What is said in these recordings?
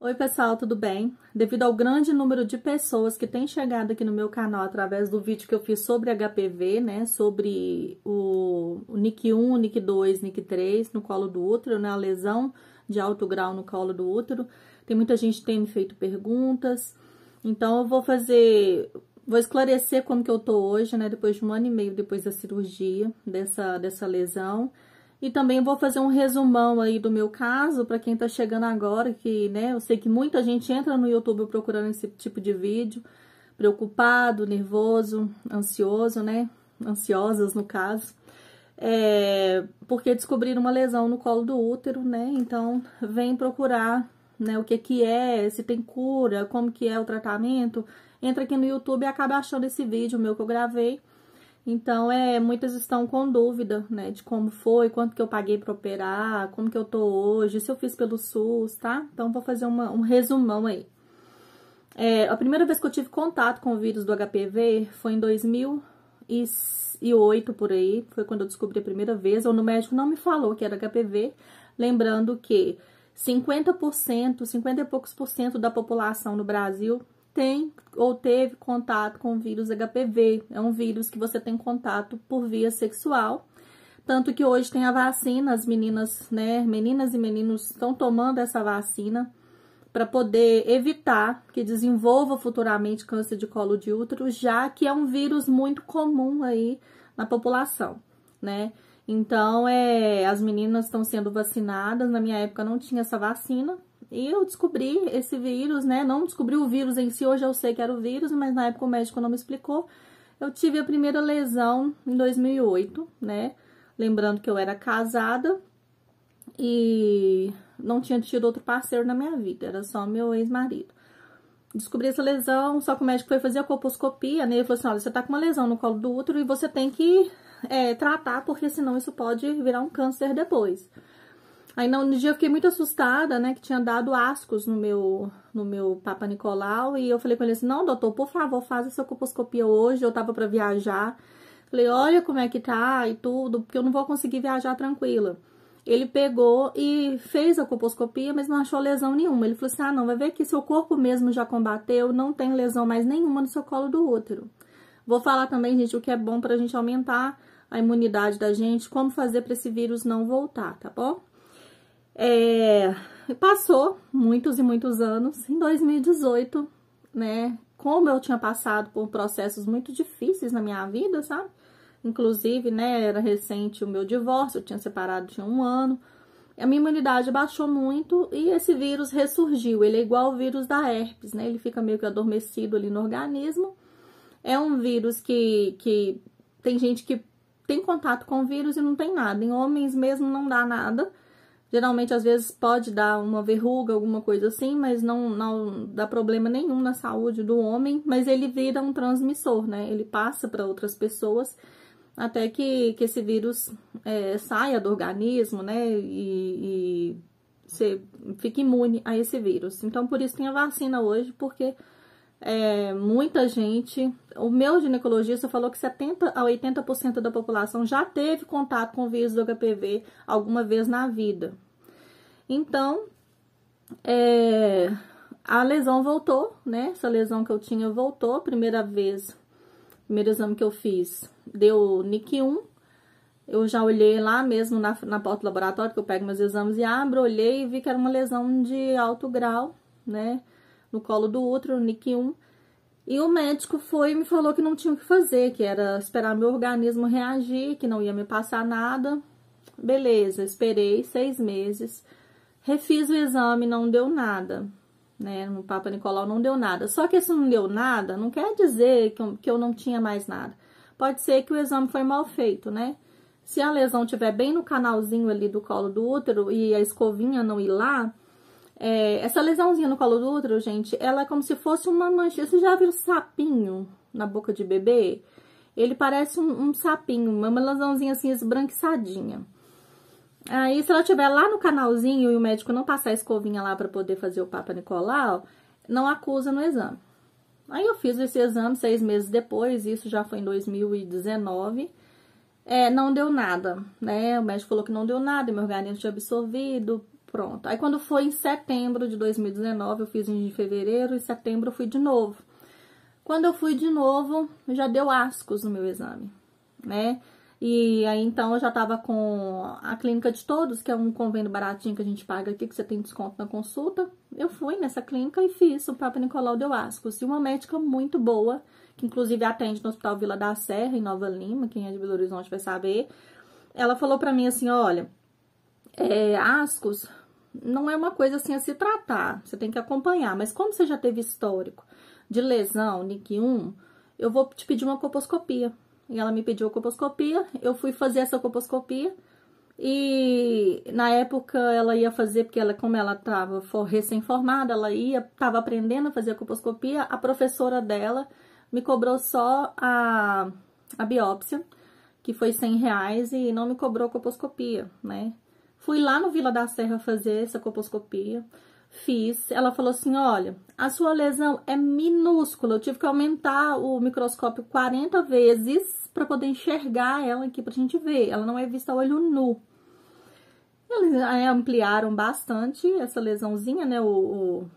Oi, pessoal, tudo bem? Devido ao grande número de pessoas que têm chegado aqui no meu canal através do vídeo que eu fiz sobre HPV, né, sobre o, o NIC 1, NIC 2, NIC 3 no colo do útero, né, a lesão de alto grau no colo do útero, tem muita gente que tem me feito perguntas, então eu vou fazer, vou esclarecer como que eu tô hoje, né, depois de um ano e meio depois da cirurgia dessa, dessa lesão, e também vou fazer um resumão aí do meu caso para quem está chegando agora, que, né, eu sei que muita gente entra no YouTube procurando esse tipo de vídeo, preocupado, nervoso, ansioso, né? Ansiosas no caso. É, porque descobriram uma lesão no colo do útero, né? Então, vem procurar, né, o que que é, se tem cura, como que é o tratamento. Entra aqui no YouTube e acaba achando esse vídeo meu que eu gravei então, é, muitas estão com dúvida, né, de como foi, quanto que eu paguei para operar, como que eu tô hoje, se eu fiz pelo SUS, tá? Então, vou fazer uma, um resumão aí. É, a primeira vez que eu tive contato com o vírus do HPV foi em 2008, por aí, foi quando eu descobri a primeira vez, ou no médico não me falou que era HPV, lembrando que 50%, 50 e poucos por cento da população no Brasil tem ou teve contato com o vírus HPV. É um vírus que você tem contato por via sexual. Tanto que hoje tem a vacina, as meninas, né, meninas e meninos estão tomando essa vacina para poder evitar que desenvolva futuramente câncer de colo de útero, já que é um vírus muito comum aí na população, né? Então, é, as meninas estão sendo vacinadas. Na minha época não tinha essa vacina, e eu descobri esse vírus, né? Não descobri o vírus em si, hoje eu sei que era o vírus, mas na época o médico não me explicou. Eu tive a primeira lesão em 2008, né? Lembrando que eu era casada e não tinha tido outro parceiro na minha vida, era só meu ex-marido. Descobri essa lesão, só que o médico foi fazer a colposcopia, né? Ele falou assim: olha, você tá com uma lesão no colo do útero e você tem que é, tratar, porque senão isso pode virar um câncer depois. Aí no dia eu fiquei muito assustada, né, que tinha dado ascos no meu, no meu Papa Nicolau, e eu falei com ele assim, não, doutor, por favor, faça essa coposcopia hoje, eu tava para viajar. Falei, olha como é que tá e tudo, porque eu não vou conseguir viajar tranquila. Ele pegou e fez a coposcopia, mas não achou lesão nenhuma. Ele falou assim, ah, não, vai ver que seu corpo mesmo já combateu, não tem lesão mais nenhuma no seu colo do útero. Vou falar também, gente, o que é bom pra gente aumentar a imunidade da gente, como fazer para esse vírus não voltar, tá bom? É, passou muitos e muitos anos, em 2018, né? Como eu tinha passado por processos muito difíceis na minha vida, sabe? Inclusive, né, era recente o meu divórcio, eu tinha separado tinha um ano. A minha imunidade baixou muito e esse vírus ressurgiu. Ele é igual o vírus da herpes, né? Ele fica meio que adormecido ali no organismo. É um vírus que, que tem gente que tem contato com o vírus e não tem nada. Em homens mesmo não dá nada Geralmente, às vezes, pode dar uma verruga, alguma coisa assim, mas não, não dá problema nenhum na saúde do homem, mas ele vira um transmissor, né? Ele passa para outras pessoas até que, que esse vírus é, saia do organismo, né? E, e você fique imune a esse vírus. Então, por isso tem a vacina hoje, porque é, muita gente. O meu ginecologista falou que 70 a 80% da população já teve contato com o vírus do HPV alguma vez na vida. Então, é, a lesão voltou, né? Essa lesão que eu tinha voltou. Primeira vez, primeiro exame que eu fiz, deu NIC 1. Eu já olhei lá mesmo na, na porta do laboratório, que eu pego meus exames e abro, olhei e vi que era uma lesão de alto grau, né? no colo do útero, no NIC 1. E o médico foi e me falou que não tinha o que fazer, que era esperar meu organismo reagir, que não ia me passar nada. Beleza, esperei seis meses, refiz o exame, não deu nada. Né? No Papa Nicolau não deu nada. Só que se não deu nada não quer dizer que eu, que eu não tinha mais nada. Pode ser que o exame foi mal feito, né? Se a lesão tiver bem no canalzinho ali do colo do útero e a escovinha não ir lá, é, essa lesãozinha no colo do útero, gente, ela é como se fosse uma manchinha. Você já viu sapinho na boca de bebê? Ele parece um, um sapinho, é uma lesãozinha assim esbranquiçadinha. Aí, se ela tiver lá no canalzinho e o médico não passar a escovinha lá para poder fazer o Papa Nicolau, não acusa no exame. Aí eu fiz esse exame seis meses depois, isso já foi em 2019. É, não deu nada, né? O médico falou que não deu nada, meu organismo tinha absorvido, pronto. Aí quando foi em setembro de 2019, eu fiz em fevereiro, em setembro eu fui de novo. Quando eu fui de novo, já deu ascos no meu exame, né? E aí então eu já tava com a clínica de todos, que é um convênio baratinho que a gente paga aqui, que você tem desconto na consulta. Eu fui nessa clínica e fiz o próprio Nicolau deu ascos. E uma médica muito boa, que inclusive atende no Hospital Vila da Serra, em Nova Lima, quem é de Belo Horizonte vai saber. Ela falou para mim assim: olha, é, ascos não é uma coisa assim a se tratar, você tem que acompanhar. Mas como você já teve histórico de lesão, NIC 1, eu vou te pedir uma coposcopia. E ela me pediu a coposcopia, eu fui fazer essa coposcopia. E na época ela ia fazer, porque ela, como ela estava recém-formada, ela ia, estava aprendendo a fazer a coposcopia, a professora dela me cobrou só a, a biópsia, que foi 100 reais, e não me cobrou a coposcopia, né? Fui lá no Vila da Serra fazer essa coposcopia, fiz. Ela falou assim: olha, a sua lesão é minúscula, eu tive que aumentar o microscópio 40 vezes para poder enxergar ela aqui, para a gente ver. Ela não é vista a olho nu. Eles ampliaram bastante essa lesãozinha, né? O, o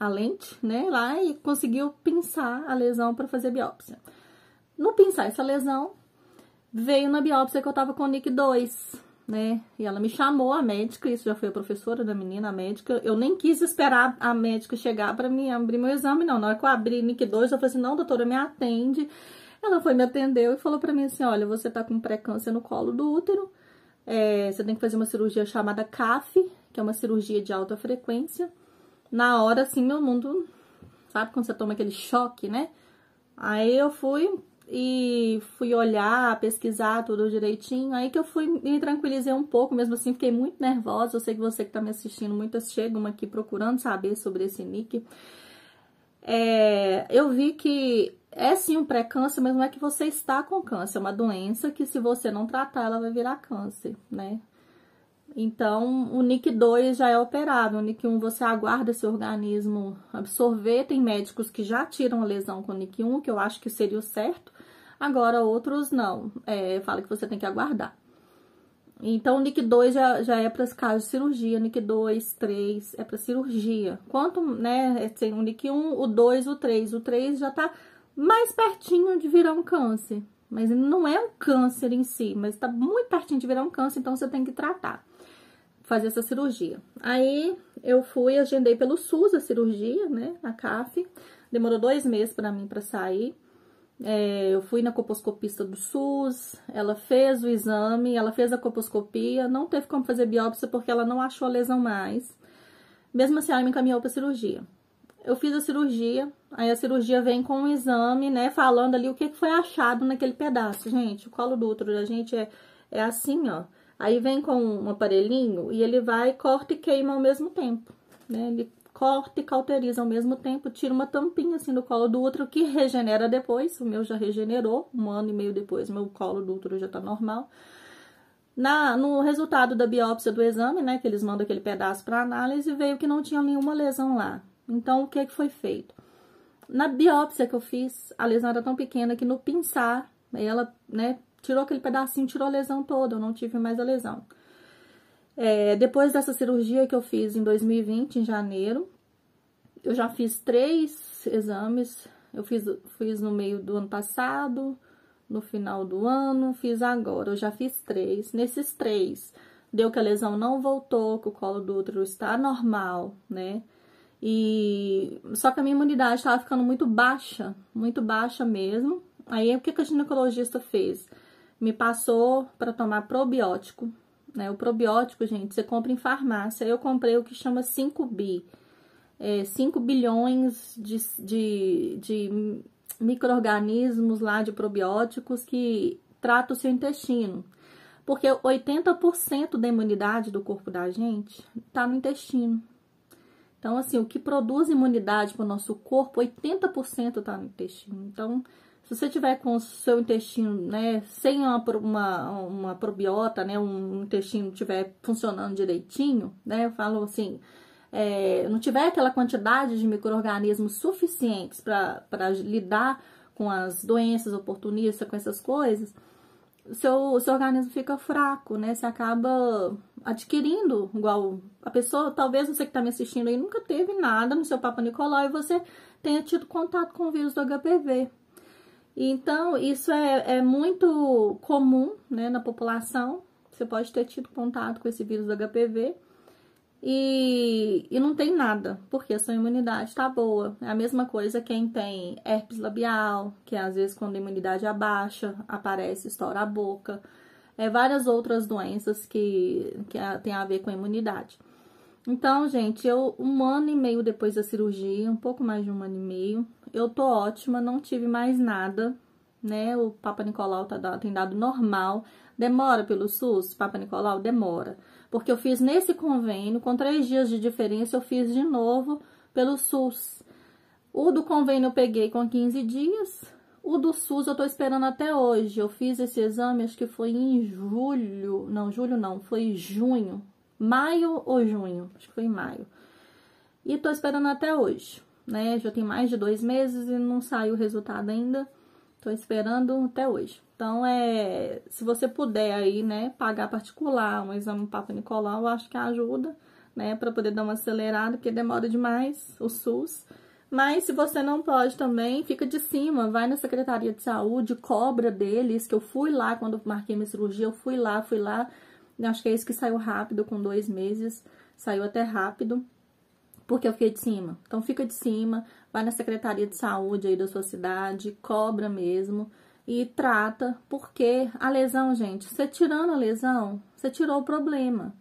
a lente, né? Lá e conseguiu pinçar a lesão para fazer biópsia. No pinçar essa lesão, veio na biópsia que eu tava com NIC 2 né? E ela me chamou, a médica, isso já foi a professora da menina, a médica. Eu nem quis esperar a médica chegar para me abrir meu exame, não. Na hora que eu abri NIC2, eu falei assim: não, doutora, me atende. Ela foi, me atendeu e falou para mim assim: olha, você tá com pré-câncer no colo do útero, é, você tem que fazer uma cirurgia chamada CAF, que é uma cirurgia de alta frequência. Na hora, assim, meu mundo, sabe quando você toma aquele choque, né? Aí eu fui, e fui olhar, pesquisar tudo direitinho. Aí que eu fui me tranquilizei um pouco, mesmo assim fiquei muito nervosa. Eu sei que você que tá me assistindo, muitas chegam aqui procurando saber sobre esse nick. É, eu vi que é sim um pré-câncer, mas não é que você está com câncer, é uma doença que se você não tratar, ela vai virar câncer, né? Então, o NIC 2 já é operável. O NIC 1 você aguarda seu organismo absorver. Tem médicos que já tiram a lesão com o NIC 1, que eu acho que seria o certo, Agora, outros não. É, fala que você tem que aguardar. Então, o NIC 2 já, já é para os casos de cirurgia, NIC 2, 3, é para cirurgia. Quanto, né, tem é o NIC 1, o 2, o 3. O 3 já está mais pertinho de virar um câncer. Mas não é um câncer em si, mas está muito pertinho de virar um câncer, então você tem que tratar, fazer essa cirurgia. Aí, eu fui, agendei pelo SUS a cirurgia, né, a CAF. Demorou dois meses para mim para sair. É, eu fui na coposcopista do SUS, ela fez o exame, ela fez a coposcopia, não teve como fazer biópsia porque ela não achou a lesão mais. Mesmo assim, ela me encaminhou para cirurgia. Eu fiz a cirurgia, aí a cirurgia vem com um exame, né, falando ali o que foi achado naquele pedaço. Gente, o colo do útero da gente é, é assim, ó. Aí vem com um aparelhinho e ele vai, corta e queima ao mesmo tempo, né? Ele corta e cauteriza ao mesmo tempo, tira uma tampinha assim do colo do útero que regenera depois. O meu já regenerou, um ano e meio depois, meu colo do útero já tá normal. Na, no resultado da biópsia do exame, né, que eles mandam aquele pedaço para análise, veio que não tinha nenhuma lesão lá. Então, o que, que foi feito? Na biópsia que eu fiz, a lesão era tão pequena que no pinçar, ela, né, tirou aquele pedacinho, tirou a lesão toda, eu não tive mais a lesão. É, depois dessa cirurgia que eu fiz em 2020, em janeiro, eu já fiz três exames. Eu fiz, fiz no meio do ano passado, no final do ano, fiz agora. Eu já fiz três. Nesses três, deu que a lesão não voltou, que o colo do útero está normal, né? E só que a minha imunidade estava ficando muito baixa, muito baixa mesmo. Aí o que, que a ginecologista fez? Me passou para tomar probiótico né? O probiótico, gente, você compra em farmácia. Eu comprei o que chama 5B. É, 5 bilhões de, de, de micro-organismos lá de probióticos que trata o seu intestino. Porque 80% da imunidade do corpo da gente está no intestino. Então, assim, o que produz imunidade para o nosso corpo, 80% está no intestino. Então, se você tiver com o seu intestino, né, sem uma, uma, uma probiota, né, um intestino tiver funcionando direitinho, né, eu falo assim, é, não tiver aquela quantidade de micro-organismos suficientes para lidar com as doenças oportunistas, com essas coisas, seu, seu organismo fica fraco, né? Você acaba adquirindo, igual a pessoa, talvez você que está me assistindo aí nunca teve nada no seu Papa Nicolau e você tenha tido contato com o vírus do HPV. Então, isso é, é muito comum né, na população. Você pode ter tido contato com esse vírus do HPV e, e não tem nada, porque a sua imunidade está boa. É a mesma coisa quem tem herpes labial, que às vezes quando a imunidade abaixa, aparece, estoura a boca. É, várias outras doenças que, que tem a ver com a imunidade. Então, gente, eu um ano e meio depois da cirurgia, um pouco mais de um ano e meio, eu tô ótima, não tive mais nada, né? O Papa Nicolau tá, tem dado normal. Demora pelo SUS, Papa Nicolau? Demora. Porque eu fiz nesse convênio, com três dias de diferença, eu fiz de novo pelo SUS. O do convênio eu peguei com 15 dias, o do SUS eu tô esperando até hoje. Eu fiz esse exame, acho que foi em julho. Não, julho não, foi junho. Maio ou junho? Acho que foi em maio. E tô esperando até hoje né? Já tem mais de dois meses e não saiu o resultado ainda. Tô esperando até hoje. Então, é, se você puder aí, né, pagar particular, um exame Papa Nicolau, eu acho que ajuda, né, para poder dar uma acelerada, porque demora demais o SUS. Mas se você não pode também, fica de cima, vai na Secretaria de Saúde, cobra deles, que eu fui lá quando marquei minha cirurgia, eu fui lá, fui lá. Acho que é isso que saiu rápido, com dois meses, saiu até rápido porque eu fiquei de cima. Então fica de cima, vai na Secretaria de Saúde aí da sua cidade, cobra mesmo e trata, porque a lesão, gente, você tirando a lesão, você tirou o problema.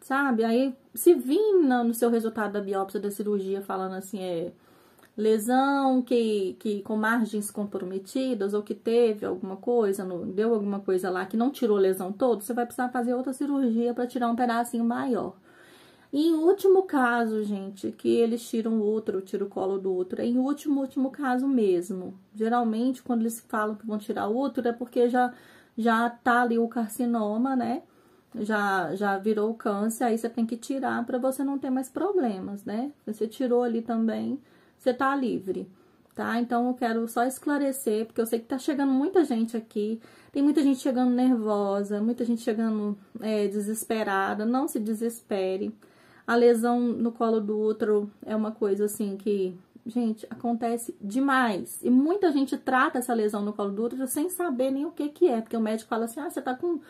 Sabe? Aí se vir no seu resultado da biópsia da cirurgia falando assim, é lesão que, que com margens comprometidas ou que teve alguma coisa, no, deu alguma coisa lá que não tirou a lesão toda, você vai precisar fazer outra cirurgia para tirar um pedacinho maior. E em último caso, gente, que eles tiram o útero, tiram o colo do útero, é em último, último caso mesmo. Geralmente, quando eles falam que vão tirar o útero, é porque já, já tá ali o carcinoma, né? Já, já virou câncer, aí você tem que tirar para você não ter mais problemas, né? Você tirou ali também, você tá livre, tá? Então, eu quero só esclarecer, porque eu sei que tá chegando muita gente aqui, tem muita gente chegando nervosa, muita gente chegando é, desesperada, não se desespere a lesão no colo do útero é uma coisa assim que, gente, acontece demais. E muita gente trata essa lesão no colo do útero sem saber nem o que que é, porque o médico fala assim: "Ah, você tá com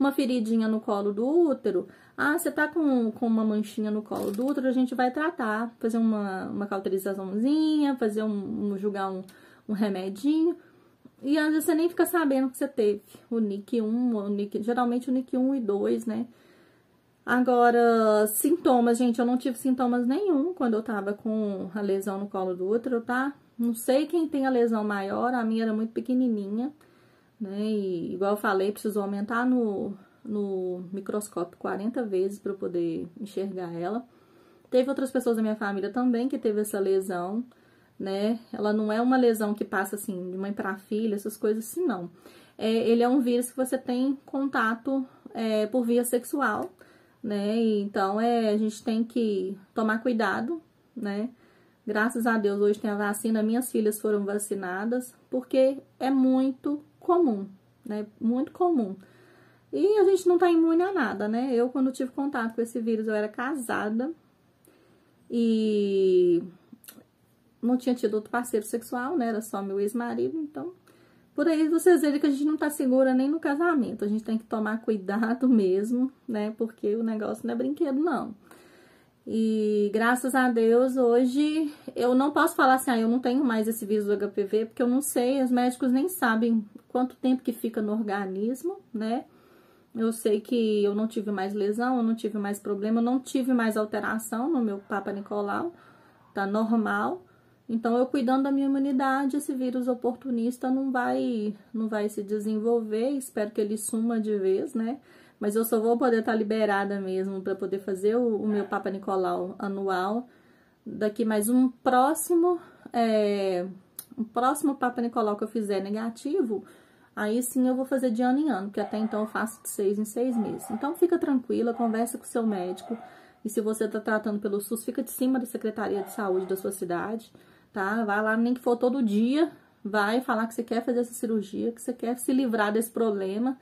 uma feridinha no colo do útero, ah, você tá com, com uma manchinha no colo do útero, a gente vai tratar, fazer uma, uma cauterizaçãozinha, fazer um, um julgar um, um remedinho. E às vezes você nem fica sabendo que você teve o NIC 1, o NIC, geralmente o NIC 1 e 2, né? Agora, sintomas, gente, eu não tive sintomas nenhum quando eu tava com a lesão no colo do útero, tá? Não sei quem tem a lesão maior, a minha era muito pequenininha, né? E, igual eu falei, precisou aumentar no, no microscópio 40 vezes para eu poder enxergar ela. Teve outras pessoas da minha família também que teve essa lesão, né? Ela não é uma lesão que passa assim de mãe para filha, essas coisas assim, não. É, ele é um vírus que você tem contato é, por via sexual, né? então é, a gente tem que tomar cuidado, né? Graças a Deus hoje tem a vacina, minhas filhas foram vacinadas, porque é muito comum, né? Muito comum. E a gente não tá imune a nada, né? Eu, quando tive contato com esse vírus, eu era casada e não tinha tido outro parceiro sexual, né? Era só meu ex-marido, então por aí vocês veem que a gente não tá segura nem no casamento. A gente tem que tomar cuidado mesmo, né? Porque o negócio não é brinquedo, não. E graças a Deus, hoje eu não posso falar assim, ah, eu não tenho mais esse vírus do HPV, porque eu não sei, os médicos nem sabem quanto tempo que fica no organismo, né? Eu sei que eu não tive mais lesão, eu não tive mais problema, eu não tive mais alteração no meu Papa Nicolau, tá normal. Então, eu cuidando da minha imunidade, esse vírus oportunista não vai, não vai se desenvolver. Espero que ele suma de vez, né? Mas eu só vou poder estar tá liberada mesmo para poder fazer o, o, meu é. Papa Nicolau anual daqui mais um próximo, é, um próximo Papa Nicolau que eu fizer negativo. Aí sim eu vou fazer de ano em ano, porque até então eu faço de seis em seis meses. Então fica tranquila, conversa com o seu médico. E se você está tratando pelo SUS, fica de cima da Secretaria de Saúde da sua cidade tá? Vai lá, nem que for todo dia, vai falar que você quer fazer essa cirurgia, que você quer se livrar desse problema.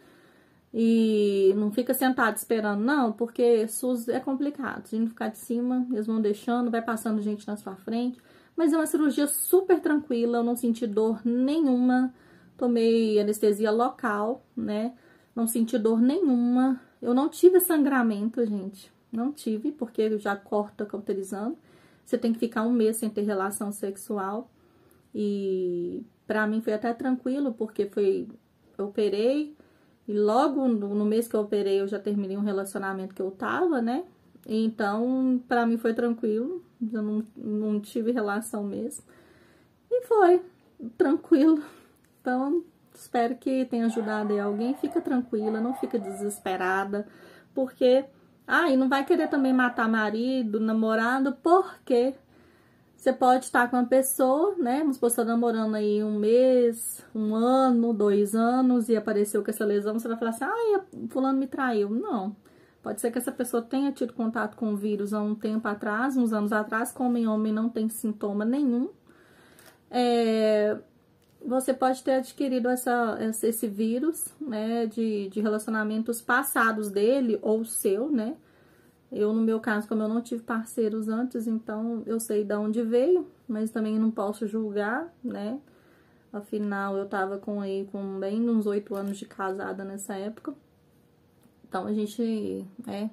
E não fica sentado esperando, não, porque SUS é complicado. Se não ficar de cima, eles vão deixando, vai passando gente na sua frente. Mas é uma cirurgia super tranquila, eu não senti dor nenhuma. Tomei anestesia local, né? Não senti dor nenhuma. Eu não tive sangramento, gente. Não tive, porque já corta cauterizando você tem que ficar um mês sem ter relação sexual. E para mim foi até tranquilo, porque foi. Eu operei, e logo no mês que eu operei eu já terminei um relacionamento que eu tava, né? Então, para mim foi tranquilo, eu não, não tive relação mesmo. E foi tranquilo. Então, espero que tenha ajudado aí alguém. Fica tranquila, não fica desesperada, porque ah, e não vai querer também matar marido, namorado, porque você pode estar com uma pessoa, né? Vamos supor, você tá namorando aí um mês, um ano, dois anos, e apareceu com essa lesão, você vai falar assim, ah, fulano me traiu. Não. Pode ser que essa pessoa tenha tido contato com o vírus há um tempo atrás, uns anos atrás, como em homem não tem sintoma nenhum. É, você pode ter adquirido essa, esse vírus, né, de, de relacionamentos passados dele ou seu, né? Eu, no meu caso, como eu não tive parceiros antes, então eu sei de onde veio, mas também não posso julgar, né? Afinal, eu tava com aí com bem uns oito anos de casada nessa época. Então a gente, é,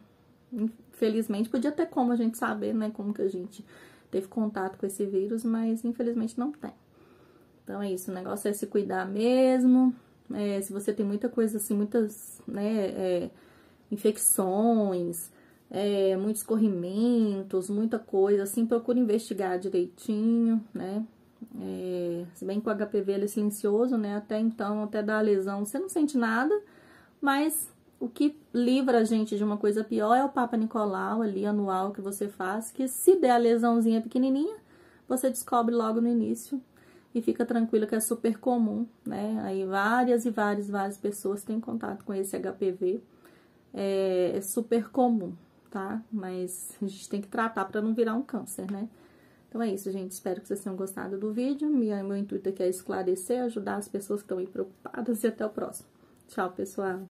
infelizmente podia ter como a gente saber, né, como que a gente teve contato com esse vírus, mas infelizmente não tem. Então é isso, o negócio é se cuidar mesmo. É, se você tem muita coisa assim, muitas né, é, infecções, é, muitos corrimentos, muita coisa, assim, procura investigar direitinho, né? É, se bem que o HPV ele é silencioso, né? Até então, até dar a lesão, você não sente nada, mas o que livra a gente de uma coisa pior é o Papa Nicolau ali, anual, que você faz, que se der a lesãozinha pequenininha, você descobre logo no início e fica tranquila que é super comum, né? Aí várias e várias, várias pessoas têm contato com esse HPV. É, é super comum, tá? Mas a gente tem que tratar para não virar um câncer, né? Então é isso, gente. Espero que vocês tenham gostado do vídeo. Meu, meu intuito aqui é esclarecer, ajudar as pessoas que estão aí preocupadas e até o próximo. Tchau, pessoal!